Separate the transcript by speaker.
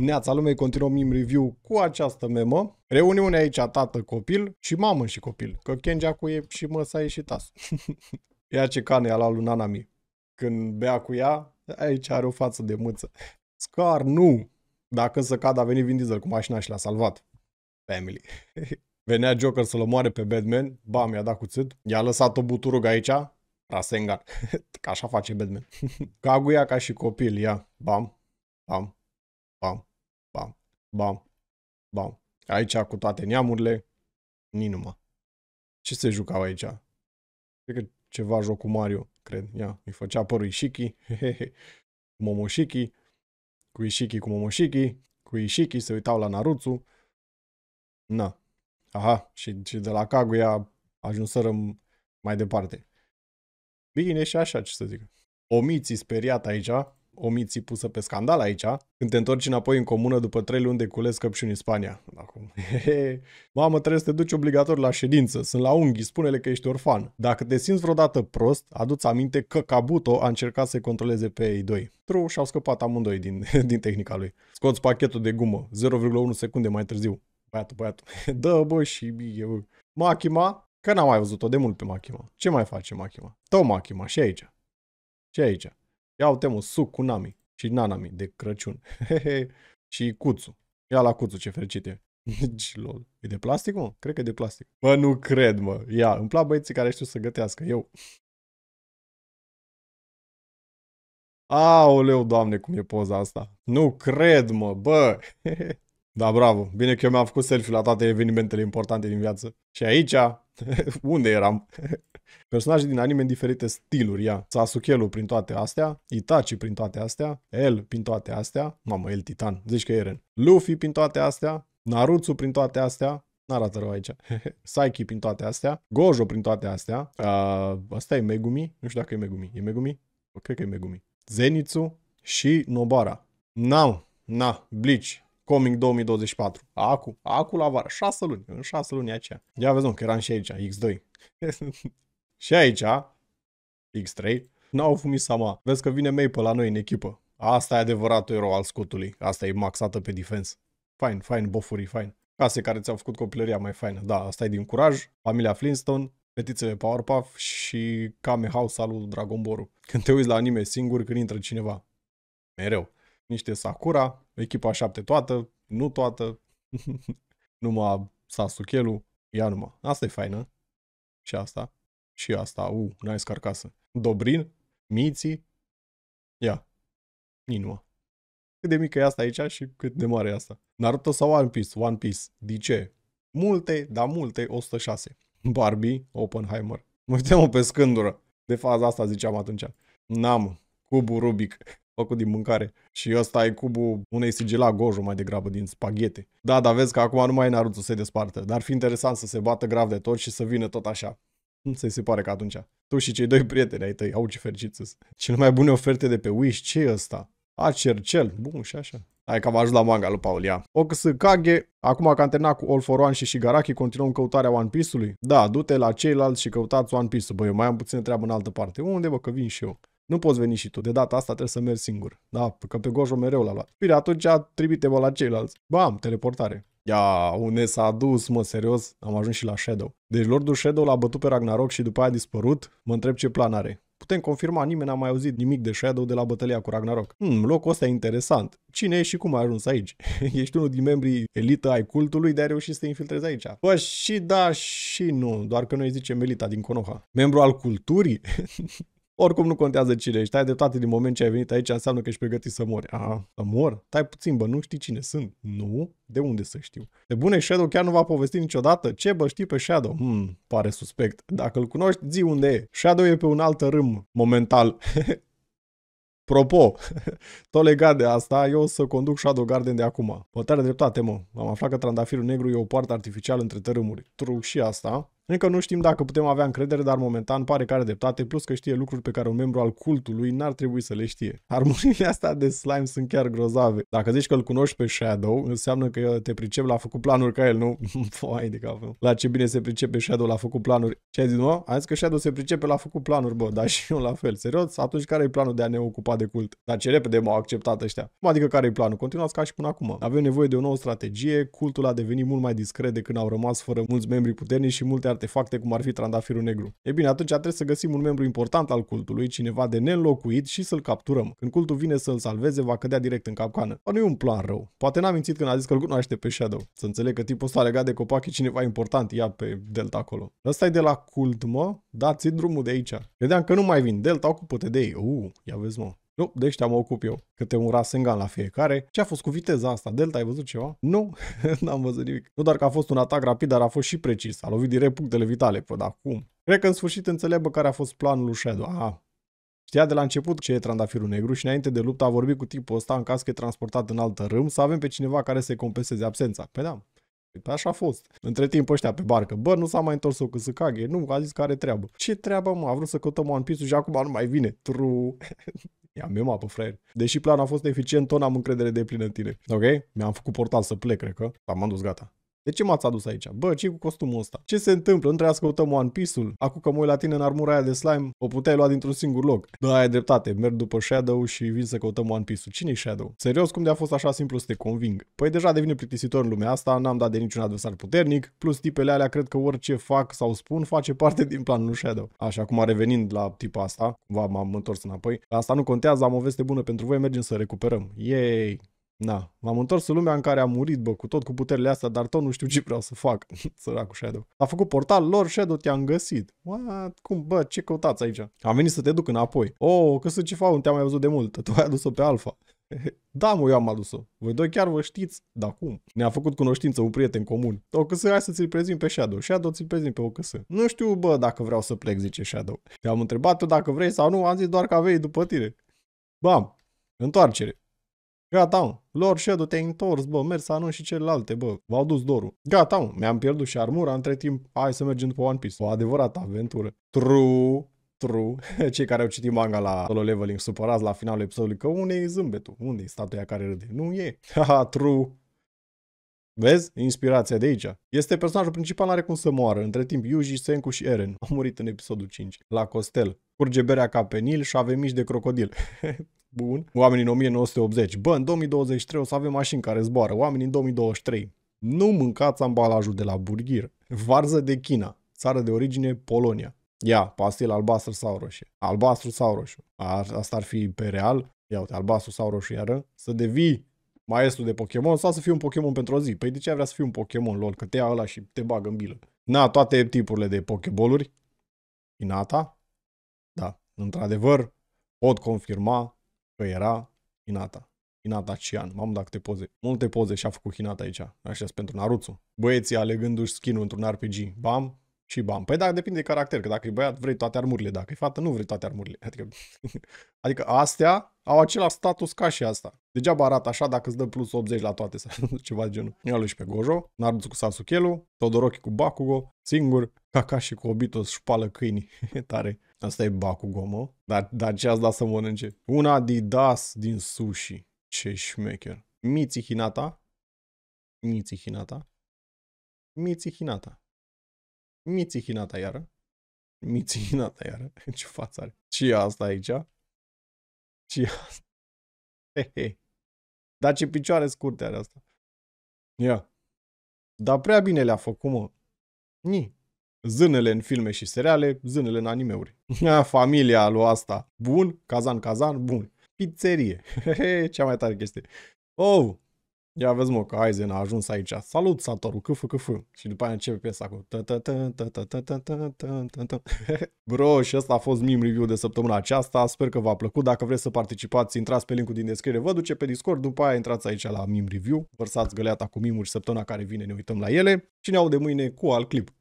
Speaker 1: Neața lumei, continuăm în review cu această memă. Reuniune aici, tată, copil și mamă și copil. Că cu e și a ieșit as. Ia ce cane la lui Nanami. Când bea cu ea, aici are o față de mâță. Scar, nu! Dacă să cadă a venit Vin Diesel cu mașina și l-a salvat. Family. Venea Joker să-l omoare pe Batman, bam, i-a dat cuțit, i-a lăsat o buturug aici, Rasengan. Ca așa face Batman. Kaguya ca și copil, ia, bam, bam, bam. Bam. Bam. Aici cu toate neamurile, nici numai. Ce se jucau aici? Cred că ceva joc cu Mario, cred. Ia, îi făcea părul Ishiki, cu Momoshiki, cu Ishiki, cu Momoshiki, cu Ishiki, se uitau la Naruto. Na. Aha, și, și de la Kaguya ajunserăm mai departe. Bine, și așa, ce să zic. Omiții speriat aici, omiții pusă pe scandal aici, când te întorci înapoi în comună după trei luni de cules căpșuni în Spania. Acum. Mamă, trebuie să te duci obligator la ședință, sunt la unghii, spune-le că ești orfan. Dacă te simți vreodată prost, aduți aminte că Cabuto a încercat să-i controleze pe ei doi. Tru și-au scăpat amândoi din, din tehnica lui. Scoți pachetul de gumă, 0,1 secunde mai târziu. Băiatul, băiatul, dă bă și eu. Machima, că n-am mai văzut-o de mult pe Machima. Ce mai face Machima? Tău Machima și aici. Și aici. Ia uite mă, suc cu Nami și Nanami de Crăciun. și Cuțu. Ia la Cuțu ce fericit e. Deci, lol. E de plastic, mă? Cred că e de plastic. Bă, nu cred, mă. Ia, îmi plac băieții care știu să gătească. Eu. Aoleu, doamne, cum e poza asta. Nu cred, mă, bă. Da, bravo. Bine că eu mi-am făcut selfie la toate evenimentele importante din viață. Și aici, unde eram? Personaje din anime în diferite stiluri, ia. Sasukelu prin toate astea, Itachi prin toate astea, El prin toate astea, mamă, El Titan, zici că e Eren. Luffy prin toate astea, Naruto prin toate astea, N-arată rău aici. Saiki prin toate astea. Gojo prin toate astea. Uh, asta e Megumi. Nu știu dacă e Megumi. E Megumi? Cred că e Megumi. Zenitsu și Nobara. Now, na, Bleach, Coming 2024. Acu, acu la vară. 6 luni. În 6 luni aceea. Ia vezi, că eram și aici, X2. și aici, X3, n-au fumit sama. Vezi că vine Maple la noi în echipă. Asta e adevăratul erou al scutului. Asta e maxată pe defens. Fine, fine, bofurii, fine. Case care ți-au făcut copilăria mai faină. Da, asta e din curaj. Familia Flintstone, fetițele Powerpuff și Kame House al lui Dragon Ball. Când te uiți la anime singur, când intră cineva. Mereu niște Sakura, echipa 7 toată, nu toată, numai Sasuke-lu, ia numai. Asta e faină. Și asta. Și asta. U, uh, nice carcasă. Dobrin, Miții. Ia. Ninua. Cât de mică e asta aici și cât de mare e asta. Naruto sau One Piece? One Piece. De ce? Multe, dar multe, 106. Barbie, Oppenheimer. Mă uităm pe scândură. De faza asta ziceam atunci. N-am. Cubul Rubik făcut din mâncare. Și ăsta e cubul unei sigila Gojo mai degrabă din spaghete. Da, dar vezi că acum nu mai e Naruto se despartă. Dar ar fi interesant să se bată grav de tot și să vină tot așa. Nu ți se pare că atunci. Tu și cei doi prieteni ai tăi, au ce fericiți Cel mai bune oferte de pe Wish, ce e ăsta? A, cercel, bun și așa. Hai că am ajuns la manga lui Paulia. Okasukage, acum că am terminat cu All for One și Shigaraki, continuăm căutarea One Piece-ului? Da, du-te la ceilalți și căutați One Piece-ul. Băi, eu mai am puțin treabă în altă parte. Unde, bă, că vin și eu. Nu poți veni și tu. De data asta trebuie să mergi singur. Da, că pe Gojo mereu l-a luat. Bine, atunci trimite-mă la ceilalți. Bam, teleportare. Ia, unde s-a dus, mă, serios? Am ajuns și la Shadow. Deci Lordul Shadow l-a bătut pe Ragnarok și după aia a dispărut. Mă întreb ce plan are. Putem confirma, nimeni n-a mai auzit nimic de Shadow de la bătălia cu Ragnarok. Hmm, locul ăsta e interesant. Cine e și cum ai ajuns aici? Ești unul din membrii elită ai cultului, dar ai reușit să te infiltrezi aici. Bă, păi și da și nu, doar că noi zicem elita din Konoha. Membru al culturii? Oricum nu contează cine ești, ai toate din moment ce ai venit aici, înseamnă că ești pregătit să mori. Aha, să mor? Tai puțin, bă, nu știi cine sunt. Nu? De unde să știu? De bune, Shadow chiar nu va povesti niciodată? Ce, bă, știi pe Shadow? Hmm, pare suspect. Dacă îl cunoști, zi unde e. Shadow e pe un alt râm, momental. Propo, tot legat de asta, eu o să conduc Shadow Garden de acum. Poate dreptate, mă. Am aflat că trandafirul negru e o poartă artificială între tărâmuri. Truc și asta. Încă nu știm dacă putem avea încredere, dar momentan pare că are dreptate, plus că știe lucruri pe care un membru al cultului n-ar trebui să le știe. Armurile astea de slime sunt chiar grozave. Dacă zici că îl cunoști pe Shadow, înseamnă că te pricep la făcut planuri ca el, nu? Fai de capul. La ce bine se pricepe Shadow la făcut planuri. Ce ai zis, nu? Ai zis că Shadow se pricepe la făcut planuri, bă, dar și eu la fel. Serios? Atunci care e planul de a ne ocupa de cult? Dar ce repede m-au acceptat ăștia. Cum adică care e planul? Continuați ca și până acum. Avem nevoie de o nouă strategie, cultul a devenit mult mai discret de când au rămas fără mulți membri puternici și multe artefacte cum ar fi trandafirul negru. E bine, atunci trebuie să găsim un membru important al cultului, cineva de neînlocuit și să-l capturăm. Când cultul vine să-l salveze, va cădea direct în capcană. Dar nu e un plan rău. Poate n am mințit când a zis că l cunoaște pe Shadow. Să înțeleg că tipul ăsta legat de copac e cineva important. Ia pe Delta acolo. Ăsta e de la cult, mă. Dați drumul de aici. Credeam că nu mai vin. Delta ocupă-te de ei. Uuu, ia vezi, mă. Nu, de ăștia mă ocup eu. Câte un rasengan la fiecare. Ce a fost cu viteza asta? Delta, ai văzut ceva? Nu, n-am văzut nimic. Nu doar că a fost un atac rapid, dar a fost și precis. A lovit direct punctele vitale. Păi, dar cum? Cred că în sfârșit înțelegă care a fost planul lui Shadow. Aha, Știa de la început ce e trandafirul negru și înainte de luptă a vorbit cu tipul ăsta în caz că e transportat în altă râm să avem pe cineva care să compenseze absența. Pe păi da, Așa a fost. Între timp ăștia pe barcă, bă, nu s-a mai întors o Kazukage, nu, a zis că are treabă. Ce treabă, mă, a vrut să căutăm One Piece și acum nu mai vine. True. I-am memat pe fraier. Deși planul a fost eficient, tot n-am încredere de plină în tine. Ok? Mi-am făcut portal să plec, cred că. Dar m-am dus gata. De ce m-ați adus aici? Bă, ce cu costumul ăsta? Ce se întâmplă? Nu trebuia să căutăm One Piece-ul? Acum că mă uit la tine în armura aia de slime, o puteai lua dintr-un singur loc. Da, ai dreptate. Merg după Shadow și vin să căutăm One Piece-ul. cine e Shadow? Serios, cum de a fost așa simplu să te conving? Păi deja devine plictisitor în lumea asta, n-am dat de niciun adversar puternic, plus tipele alea cred că orice fac sau spun face parte din planul lui Shadow. Așa, acum revenind la tipa asta, Va m-am întors înapoi, asta nu contează, am o veste bună pentru voi, mergem să recuperăm. Yay! Da, m-am întors în lumea în care am murit, bă, cu tot cu puterile astea, dar tot nu știu ce vreau să fac, cu Shadow. A făcut portal lor, Shadow, te-am găsit. What? Cum, bă, ce căutați aici? Am venit să te duc înapoi. Oh, că sunt fac, nu te-am mai văzut de mult, tu ai adus-o pe Alfa. Da, mă, eu am adus-o. Voi doi chiar vă știți, dar cum? Ne-a făcut cunoștință un prieten comun. OCS, hai să ți-l prezint pe Shadow. Shadow ți-l prezint pe OCS. Nu știu, bă, dacă vreau să plec, zice Shadow. Te-am întrebat tu dacă vrei sau nu, am zis doar că vei după tine. Bam, întoarcere. Gata, mă. Lord Shadow, te-ai întors, bă, mers să și celelalte, bă. V-au dus dorul. Gata, mă. Mi-am pierdut și armura între timp. Hai să mergem după One Piece. O adevărată aventură. True true, cei care au citit manga la solo leveling supărați la finalul episodului că unde e zâmbetul? Unde e statuia care râde? Nu e. Haha, true. Vezi? Inspirația de aici. Este personajul principal, are cum să moară. Între timp, Yuji, Senku și Eren au murit în episodul 5, la Costel. Curge berea ca pe Nil și avem mici de crocodil. bun, oamenii în 1980, bă, în 2023 o să avem mașini care zboară, oamenii în 2023. Nu mâncați ambalajul de la burghir. Varză de China, țară de origine Polonia. Ia, pastil albastru sau roșie. Albastru sau roșu. Asta ar fi pe real. Ia uite, albastru sau roșu iară. Să devii maestru de Pokémon sau să fii un Pokémon pentru o zi. Păi de ce vrea să fii un Pokémon, lol? Că te ia ăla și te bagă în bilă. Na, toate tipurile de Pokéboluri. Inata. Da, într-adevăr, pot confirma că era Hinata. Hinata Cian. Mamă, dacă te poze. Multe poze și-a făcut Hinata aici. Așa pentru Naruto. Băieții alegându-și skin într-un RPG. Bam, și bam. Păi da, depinde de caracter, că dacă e băiat vrei toate armurile, dacă e fată nu vrei toate armurile. Adică, adică astea au același status ca și asta. Degeaba arată așa dacă îți dă plus 80 la toate sau ceva de genul. Ia lui și pe Gojo, Naruto cu Sasuke-lu, Todoroki cu Bakugo, singur, Kakashi cu Obito își șpală câinii. Tare. Asta e Bakugomo. Dar, dar ce ați dat să mănânce? Un Adidas din sushi. Ce șmecher. Miți Hinata. Miți Hinata. Miți Hinata. Miți Hinata iară. Miți Hinata iară. Ce față are. Ce asta aici? Ce asta. He, he. Dar ce picioare scurte are asta. Ia. Dar prea bine le-a făcut, mă. Ni. Zânele în filme și seriale, zânele în animeuri. Familia lui asta. Bun, cazan, cazan, bun. Pizzerie. Cea mai tare chestie. Oh, Ia vezi mă că Aizen a ajuns aici. Salut, Satoru, câfă, câfă. Și după aia începe piesa cu... Bro, și ăsta a fost meme review de săptămâna aceasta. Sper că v-a plăcut. Dacă vreți să participați, intrați pe linkul din descriere. Vă duce pe Discord. După aia intrați aici la meme review. Vărsați găleata cu și săptămâna care vine. Ne uităm la ele. Și ne de mâine cu alt clip.